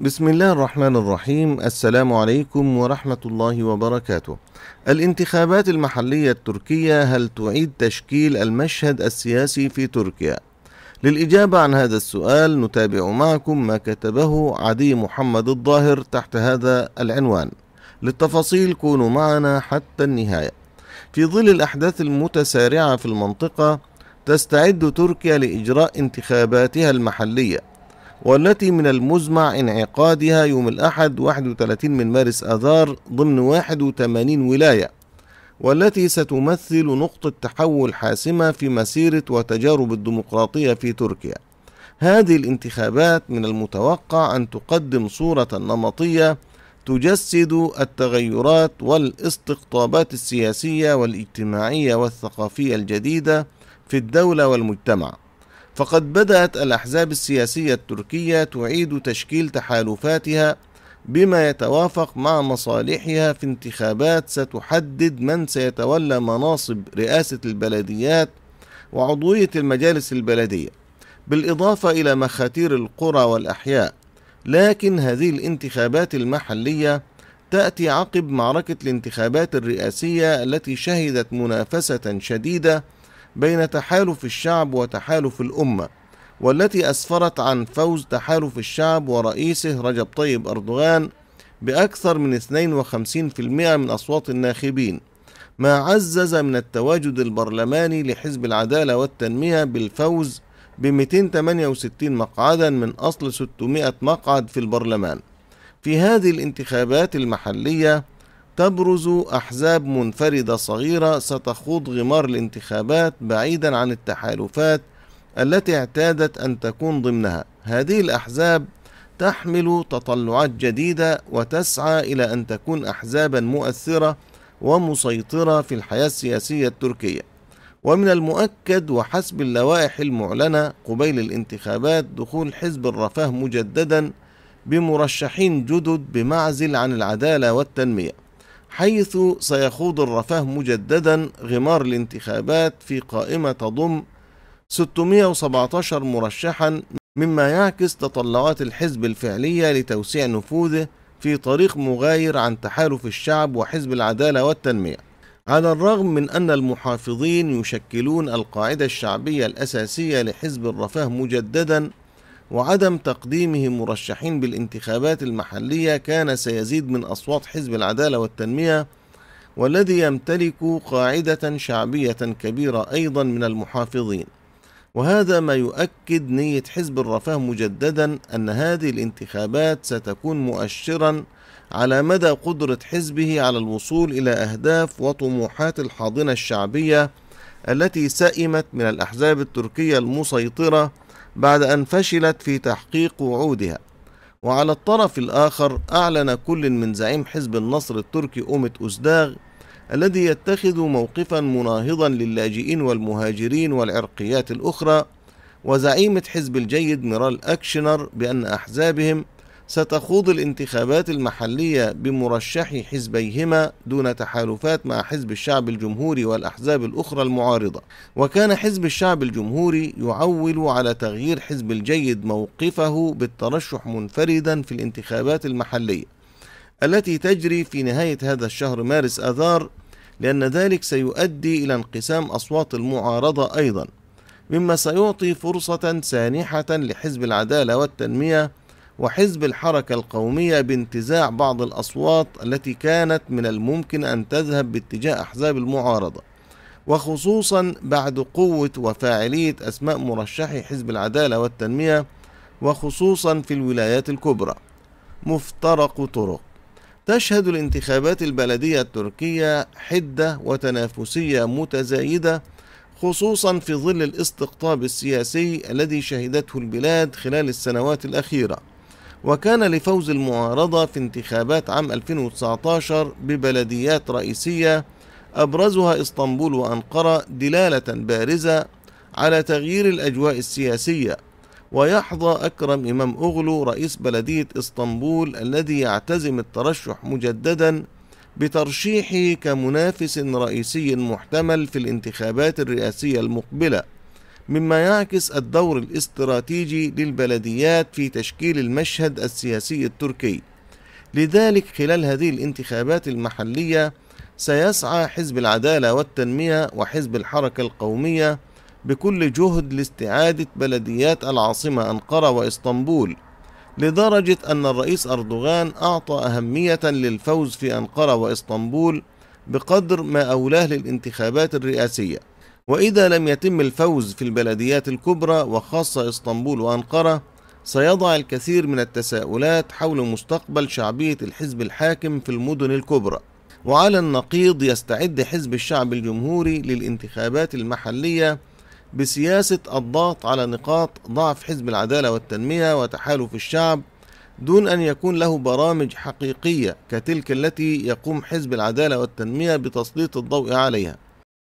بسم الله الرحمن الرحيم السلام عليكم ورحمة الله وبركاته. الانتخابات المحلية التركية هل تعيد تشكيل المشهد السياسي في تركيا؟ للإجابة عن هذا السؤال نتابع معكم ما كتبه عدي محمد الظاهر تحت هذا العنوان. للتفاصيل كونوا معنا حتى النهاية. في ظل الأحداث المتسارعة في المنطقة تستعد تركيا لإجراء انتخاباتها المحلية والتي من المزمع انعقادها يوم الأحد 31 من مارس آذار ضمن 81 ولاية والتي ستمثل نقطة تحول حاسمة في مسيرة وتجارب الديمقراطية في تركيا هذه الانتخابات من المتوقع أن تقدم صورة نمطية تجسد التغيرات والاستقطابات السياسية والاجتماعية والثقافية الجديدة في الدولة والمجتمع فقد بدأت الأحزاب السياسية التركية تعيد تشكيل تحالفاتها بما يتوافق مع مصالحها في انتخابات ستحدد من سيتولى مناصب رئاسة البلديات وعضوية المجالس البلدية بالإضافة إلى مخاتير القرى والأحياء لكن هذه الانتخابات المحلية تأتي عقب معركة الانتخابات الرئاسية التي شهدت منافسة شديدة بين تحالف الشعب وتحالف الأمة والتي أسفرت عن فوز تحالف الشعب ورئيسه رجب طيب أردوغان بأكثر من 52% من أصوات الناخبين ما عزز من التواجد البرلماني لحزب العدالة والتنمية بالفوز ب 268 مقعدا من أصل 600 مقعد في البرلمان في هذه الانتخابات المحلية تبرز أحزاب منفردة صغيرة ستخوض غمار الانتخابات بعيدا عن التحالفات التي اعتادت أن تكون ضمنها هذه الأحزاب تحمل تطلعات جديدة وتسعى إلى أن تكون أحزابا مؤثرة ومسيطرة في الحياة السياسية التركية ومن المؤكد وحسب اللوائح المعلنة قبيل الانتخابات دخول حزب الرفاه مجددا بمرشحين جدد بمعزل عن العدالة والتنمية حيث سيخوض الرفاه مجددا غمار الانتخابات في قائمة تضم 617 مرشحا مما يعكس تطلعات الحزب الفعلية لتوسيع نفوذه في طريق مغاير عن تحالف الشعب وحزب العدالة والتنمية على الرغم من أن المحافظين يشكلون القاعدة الشعبية الأساسية لحزب الرفاه مجددا وعدم تقديمه مرشحين بالانتخابات المحلية كان سيزيد من أصوات حزب العدالة والتنمية والذي يمتلك قاعدة شعبية كبيرة أيضا من المحافظين وهذا ما يؤكد نية حزب الرفاه مجددا أن هذه الانتخابات ستكون مؤشرا على مدى قدرة حزبه على الوصول إلى أهداف وطموحات الحاضنة الشعبية التي سئمت من الأحزاب التركية المسيطرة بعد أن فشلت في تحقيق وعودها وعلى الطرف الآخر أعلن كل من زعيم حزب النصر التركي أومت أزداغ الذي يتخذ موقفا مناهضا للاجئين والمهاجرين والعرقيات الأخرى وزعيمة حزب الجيد ميرال أكشنر بأن أحزابهم ستخوض الانتخابات المحلية بمرشحي حزبيهما دون تحالفات مع حزب الشعب الجمهوري والأحزاب الأخرى المعارضة وكان حزب الشعب الجمهوري يعول على تغيير حزب الجيد موقفه بالترشح منفردا في الانتخابات المحلية التي تجري في نهاية هذا الشهر مارس آذار لأن ذلك سيؤدي إلى انقسام أصوات المعارضة أيضا مما سيعطي فرصة سانحة لحزب العدالة والتنمية وحزب الحركة القومية بانتزاع بعض الأصوات التي كانت من الممكن أن تذهب باتجاه أحزاب المعارضة وخصوصا بعد قوة وفاعلية أسماء مرشحي حزب العدالة والتنمية وخصوصا في الولايات الكبرى مفترق طرق تشهد الانتخابات البلدية التركية حدة وتنافسية متزايدة خصوصا في ظل الاستقطاب السياسي الذي شهدته البلاد خلال السنوات الأخيرة وكان لفوز المعارضة في انتخابات عام 2019 ببلديات رئيسية أبرزها إسطنبول وأنقرة دلالة بارزة على تغيير الأجواء السياسية ويحظى أكرم إمام أغلو رئيس بلدية إسطنبول الذي يعتزم الترشح مجددا بترشيحه كمنافس رئيسي محتمل في الانتخابات الرئاسية المقبلة مما يعكس الدور الاستراتيجي للبلديات في تشكيل المشهد السياسي التركي لذلك خلال هذه الانتخابات المحلية سيسعى حزب العدالة والتنمية وحزب الحركة القومية بكل جهد لاستعادة بلديات العاصمة أنقرة وإسطنبول لدرجة أن الرئيس أردوغان أعطى أهمية للفوز في أنقرة وإسطنبول بقدر ما أولاه للانتخابات الرئاسية وإذا لم يتم الفوز في البلديات الكبرى وخاصة إسطنبول وأنقرة سيضع الكثير من التساؤلات حول مستقبل شعبية الحزب الحاكم في المدن الكبرى وعلى النقيض يستعد حزب الشعب الجمهوري للانتخابات المحلية بسياسة الضغط على نقاط ضعف حزب العدالة والتنمية وتحالف الشعب دون أن يكون له برامج حقيقية كتلك التي يقوم حزب العدالة والتنمية بتسليط الضوء عليها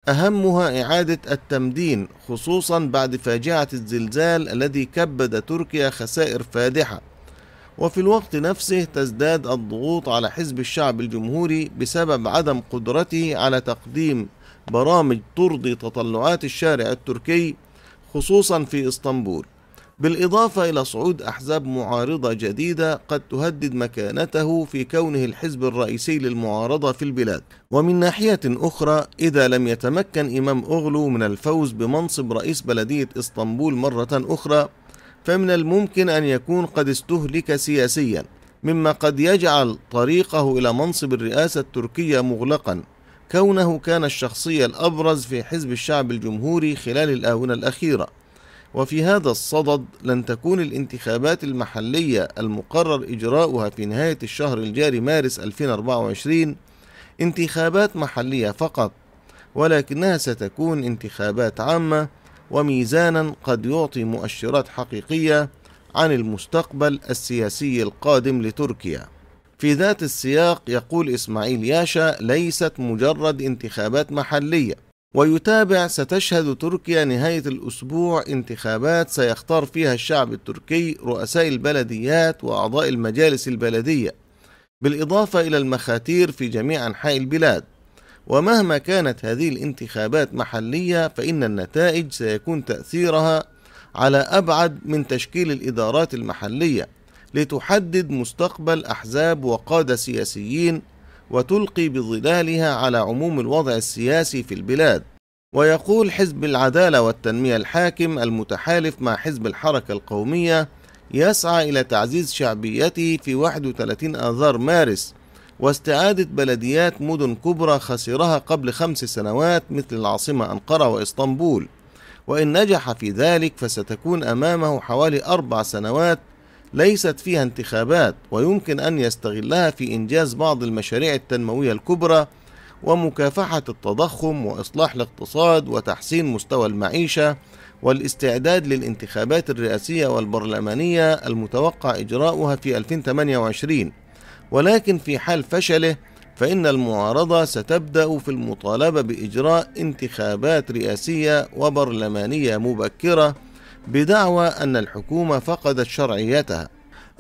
أهمها إعادة التمدين خصوصا بعد فاجعة الزلزال الذي كبد تركيا خسائر فادحة وفي الوقت نفسه تزداد الضغوط على حزب الشعب الجمهوري بسبب عدم قدرته على تقديم برامج ترضي تطلعات الشارع التركي خصوصا في اسطنبول بالإضافة إلى صعود أحزاب معارضة جديدة قد تهدد مكانته في كونه الحزب الرئيسي للمعارضة في البلاد ومن ناحية أخرى إذا لم يتمكن إمام أغلو من الفوز بمنصب رئيس بلدية إسطنبول مرة أخرى فمن الممكن أن يكون قد استهلك سياسيا مما قد يجعل طريقه إلى منصب الرئاسة التركية مغلقا كونه كان الشخصية الأبرز في حزب الشعب الجمهوري خلال الآونة الأخيرة وفي هذا الصدد لن تكون الانتخابات المحلية المقرر إجراؤها في نهاية الشهر الجاري مارس 2024 انتخابات محلية فقط ولكنها ستكون انتخابات عامة وميزانا قد يعطي مؤشرات حقيقية عن المستقبل السياسي القادم لتركيا في ذات السياق يقول إسماعيل ياشا ليست مجرد انتخابات محلية ويتابع ستشهد تركيا نهاية الأسبوع انتخابات سيختار فيها الشعب التركي رؤساء البلديات وأعضاء المجالس البلدية بالإضافة إلى المخاتير في جميع أنحاء البلاد ومهما كانت هذه الانتخابات محلية فإن النتائج سيكون تأثيرها على أبعد من تشكيل الإدارات المحلية لتحدد مستقبل أحزاب وقادة سياسيين وتلقي بظلالها على عموم الوضع السياسي في البلاد ويقول حزب العدالة والتنمية الحاكم المتحالف مع حزب الحركة القومية يسعى إلى تعزيز شعبيته في 31 آذار مارس واستعادة بلديات مدن كبرى خسرها قبل خمس سنوات مثل العاصمة أنقرة وإسطنبول وإن نجح في ذلك فستكون أمامه حوالي أربع سنوات ليست فيها انتخابات ويمكن أن يستغلها في إنجاز بعض المشاريع التنموية الكبرى ومكافحة التضخم وإصلاح الاقتصاد وتحسين مستوى المعيشة والاستعداد للانتخابات الرئاسية والبرلمانية المتوقع إجراؤها في 2028 ولكن في حال فشله فإن المعارضة ستبدأ في المطالبة بإجراء انتخابات رئاسية وبرلمانية مبكرة بدعوى أن الحكومة فقدت شرعيتها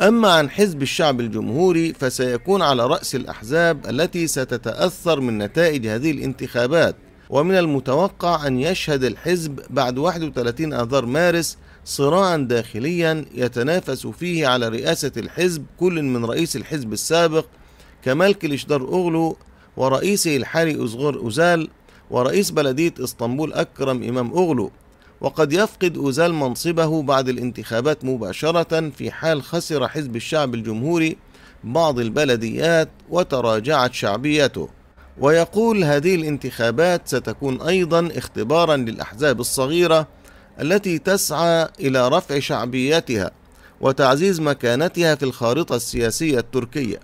أما عن حزب الشعب الجمهوري فسيكون على رأس الأحزاب التي ستتأثر من نتائج هذه الانتخابات ومن المتوقع أن يشهد الحزب بعد 31 آذار مارس صراعا داخليا يتنافس فيه على رئاسة الحزب كل من رئيس الحزب السابق كمال كليشدار أغلو ورئيسه الحالي أزغر أزال ورئيس بلدية اسطنبول أكرم إمام أغلو وقد يفقد أوزال منصبه بعد الانتخابات مباشرة في حال خسر حزب الشعب الجمهوري بعض البلديات وتراجعت شعبيته ويقول هذه الانتخابات ستكون أيضا اختبارا للأحزاب الصغيرة التي تسعى إلى رفع شعبيتها وتعزيز مكانتها في الخارطة السياسية التركية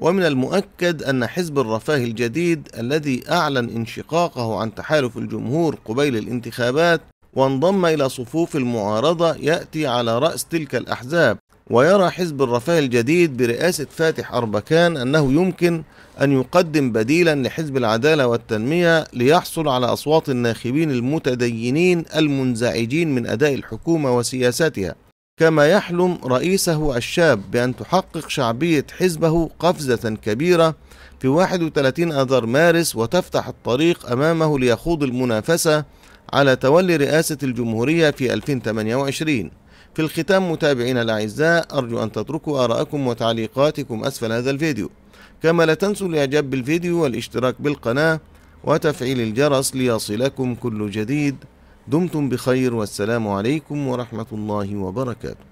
ومن المؤكد أن حزب الرفاه الجديد الذي أعلن انشقاقه عن تحالف الجمهور قبيل الانتخابات وانضم إلى صفوف المعارضة يأتي على رأس تلك الأحزاب ويرى حزب الرفاه الجديد برئاسة فاتح أربكان أنه يمكن أن يقدم بديلا لحزب العدالة والتنمية ليحصل على أصوات الناخبين المتدينين المنزعجين من أداء الحكومة وسياساتها كما يحلم رئيسه الشاب بأن تحقق شعبية حزبه قفزة كبيرة في 31 أذار مارس وتفتح الطريق أمامه ليخوض المنافسة على تولي رئاسة الجمهورية في 2028 في الختام متابعينا الأعزاء أرجو أن تتركوا آراءكم وتعليقاتكم أسفل هذا الفيديو كما لا تنسوا الإعجاب بالفيديو والاشتراك بالقناة وتفعيل الجرس ليصلكم كل جديد دمتم بخير والسلام عليكم ورحمة الله وبركاته